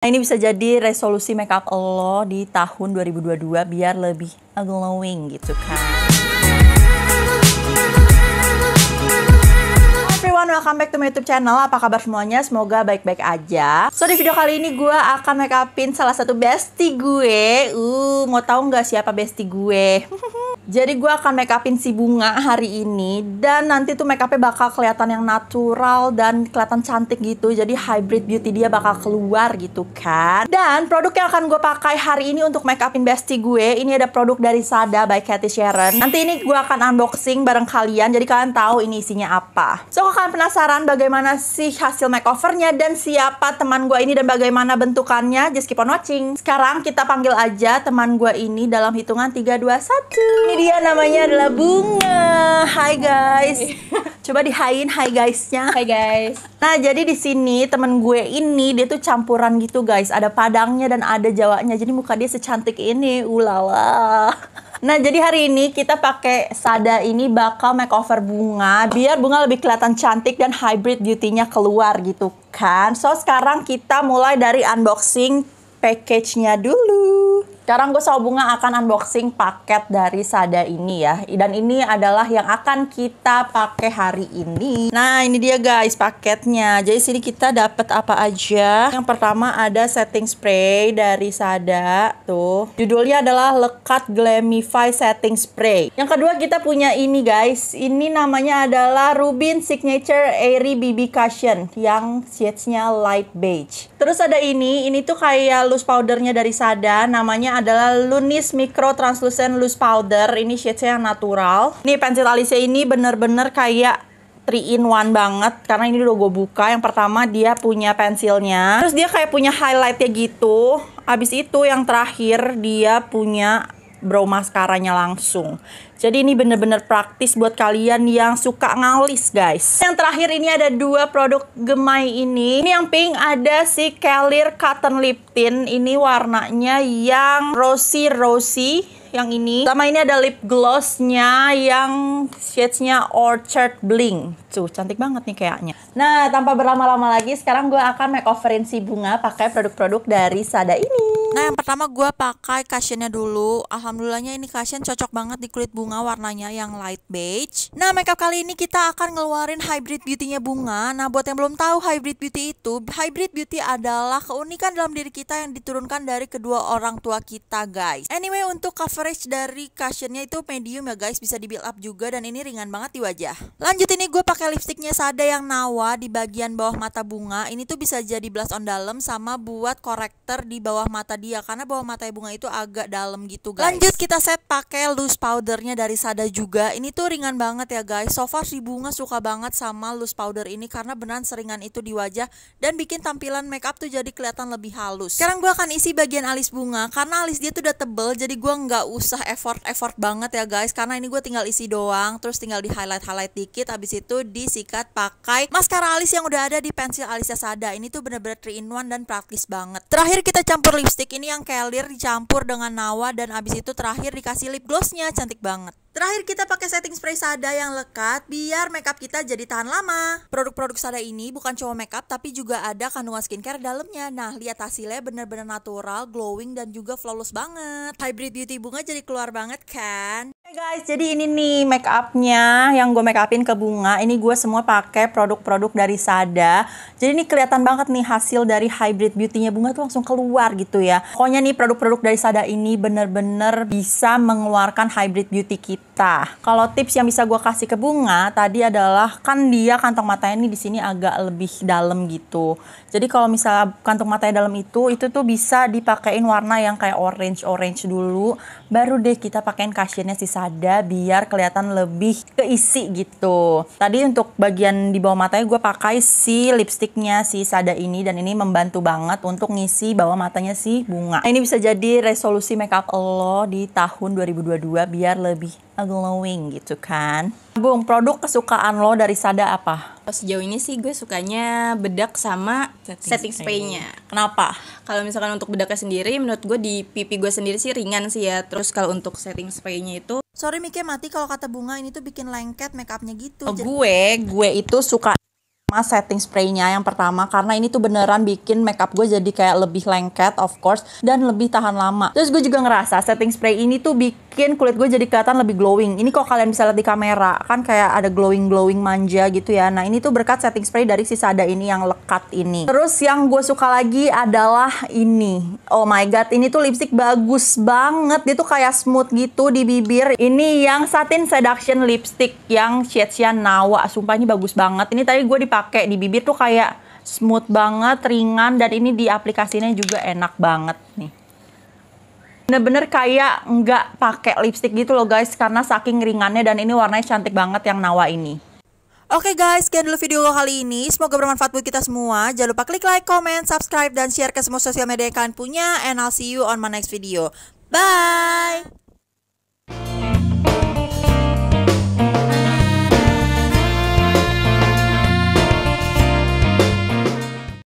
Nah ini bisa jadi resolusi makeup lo di tahun 2022 biar lebih glowing gitu kan everyone, welcome back to my YouTube channel. Apa kabar semuanya? Semoga baik-baik aja. So di video kali ini gue akan make upin salah satu bestie gue. Uh, mau tahu nggak siapa bestie gue? Jadi gue akan make upin si bunga hari ini dan nanti tuh make upnya bakal kelihatan yang natural dan kelihatan cantik gitu. Jadi hybrid beauty dia bakal keluar gitu kan. Dan produk yang akan gue pakai hari ini untuk make upin bestie gue ini ada produk dari Sada by Cathy Sharon. Nanti ini gue akan unboxing bareng kalian. Jadi kalian tahu ini isinya apa. So kalau penasaran bagaimana sih hasil makeovernya dan siapa teman gue ini dan bagaimana bentukannya, just keep on watching. Sekarang kita panggil aja teman gue ini dalam hitungan 3, 2, 1. Ini dia namanya adalah Bunga. Hai guys. Coba dihain hai guysnya. Hai guys. Nah jadi di sini teman gue ini dia tuh campuran gitu guys. Ada Padangnya dan ada Jawanya. Jadi muka dia secantik ini. Ulala. Nah, jadi hari ini kita pakai Sada ini bakal makeover bunga biar bunga lebih kelihatan cantik dan hybrid beauty-nya keluar gitu kan. So, sekarang kita mulai dari unboxing package-nya dulu. Sekarang gue sama Bunga akan unboxing paket dari Sada ini ya. Dan ini adalah yang akan kita pakai hari ini. Nah ini dia guys paketnya. Jadi sini kita dapat apa aja. Yang pertama ada setting spray dari Sada. Tuh. Judulnya adalah Lekat Glamify Setting Spray. Yang kedua kita punya ini guys. Ini namanya adalah Rubin Signature Airy BB Cushion. Yang shades-nya light beige. Terus ada ini, ini tuh kayak loose powdernya dari Sada, namanya adalah Lunis Micro Translucent Loose Powder. Ini shade yang natural. Nih pensil alisnya ini bener-bener kayak 3 in 1 banget karena ini udah gue buka yang pertama dia punya pensilnya terus dia kayak punya highlightnya gitu abis itu yang terakhir dia punya brow mascaranya langsung. Jadi ini bener-bener praktis buat kalian yang suka ngalis guys. Yang terakhir ini ada dua produk gemai ini. Ini yang pink ada si Kelir Cotton Lip Tint. Ini warnanya yang rosy rosy yang ini. Sama ini ada lip glossnya yang shadesnya Orchard Bling. Tuh cantik banget nih kayaknya. Nah tanpa berlama-lama lagi sekarang gue akan makeoverin si bunga pakai produk-produk dari Sada ini. Nah yang pertama gue pakai cushionnya dulu Alhamdulillahnya ini cushion cocok banget di kulit bunga warnanya yang light beige Nah makeup kali ini kita akan ngeluarin hybrid beautynya bunga Nah buat yang belum tahu hybrid beauty itu Hybrid beauty adalah keunikan dalam diri kita yang diturunkan dari kedua orang tua kita guys Anyway untuk coverage dari cushionnya itu medium ya guys Bisa di build up juga dan ini ringan banget di wajah Lanjut ini gue pakai lipstiknya Sada yang Nawa di bagian bawah mata bunga Ini tuh bisa jadi blush on dalam sama buat corrector di bawah mata dia karena bawah mata bunga itu agak dalam gitu guys. Lanjut kita set pakai loose powdernya dari Sada juga. Ini tuh ringan banget ya guys. So far si bunga suka banget sama loose powder ini karena benar seringan itu di wajah dan bikin tampilan makeup tuh jadi kelihatan lebih halus. Sekarang gue akan isi bagian alis bunga karena alis dia tuh udah tebel jadi gue nggak usah effort-effort banget ya guys karena ini gue tinggal isi doang terus tinggal di highlight-highlight dikit habis itu disikat pakai maskara alis yang udah ada di pensil alisnya Sada. Ini tuh bener-bener 3 in 1 dan praktis banget. Terakhir kita campur lipstick lipstick ini yang kelir dicampur dengan nawa dan abis itu terakhir dikasih lip glossnya cantik banget Terakhir kita pakai setting spray Sada yang lekat biar makeup kita jadi tahan lama. Produk-produk Sada ini bukan cuma makeup tapi juga ada kandungan skincare dalamnya. Nah, lihat hasilnya bener-bener natural, glowing dan juga flawless banget. Hybrid beauty bunga jadi keluar banget kan? Hey guys, jadi ini nih make upnya yang gue make upin ke bunga. Ini gue semua pakai produk-produk dari Sada. Jadi ini kelihatan banget nih hasil dari hybrid beautynya bunga tuh langsung keluar gitu ya. Pokoknya nih produk-produk dari Sada ini bener-bener bisa mengeluarkan hybrid beauty kita. Kalau tips yang bisa gue kasih ke bunga tadi adalah kan dia kantong matanya ini di sini agak lebih dalam gitu. Jadi kalau misalnya kantong matanya dalam itu, itu tuh bisa dipakein warna yang kayak orange-orange dulu. Baru deh kita pakein cushionnya sisa sada biar kelihatan lebih keisi gitu. Tadi untuk bagian di bawah matanya gue pakai si lipstiknya si Sada ini dan ini membantu banget untuk ngisi bawah matanya si bunga. Nah, ini bisa jadi resolusi makeup lo di tahun 2022 biar lebih glowing gitu kan. Bung, produk kesukaan lo dari Sada apa? Sejauh ini sih gue sukanya bedak sama setting, setting spray-nya. Kenapa? Kalau misalkan untuk bedaknya sendiri, menurut gue di pipi gue sendiri sih ringan sih ya. Terus kalau untuk setting spray-nya itu Sorry Mickey mati kalau kata bunga ini tuh bikin lengket makeupnya gitu. Oh, gue, gue itu suka pertama setting spraynya yang pertama karena ini tuh beneran bikin makeup gue jadi kayak lebih lengket of course dan lebih tahan lama terus gue juga ngerasa setting spray ini tuh bikin kulit gue jadi kelihatan lebih glowing ini kok kalian bisa lihat di kamera kan kayak ada glowing glowing manja gitu ya nah ini tuh berkat setting spray dari si Sada ini yang lekat ini terus yang gue suka lagi adalah ini oh my god ini tuh lipstick bagus banget dia tuh kayak smooth gitu di bibir ini yang satin seduction lipstick yang shade Nawa sumpah ini bagus banget ini tadi gue dipakai pakai di bibir tuh kayak smooth banget, ringan dan ini di aplikasinya juga enak banget nih. Bener-bener kayak nggak pakai lipstick gitu loh guys karena saking ringannya dan ini warnanya cantik banget yang Nawa ini. Oke okay guys, sekian dulu video kali ini. Semoga bermanfaat buat kita semua. Jangan lupa klik like, comment, subscribe, dan share ke semua sosial media yang kalian punya. And I'll see you on my next video. Bye!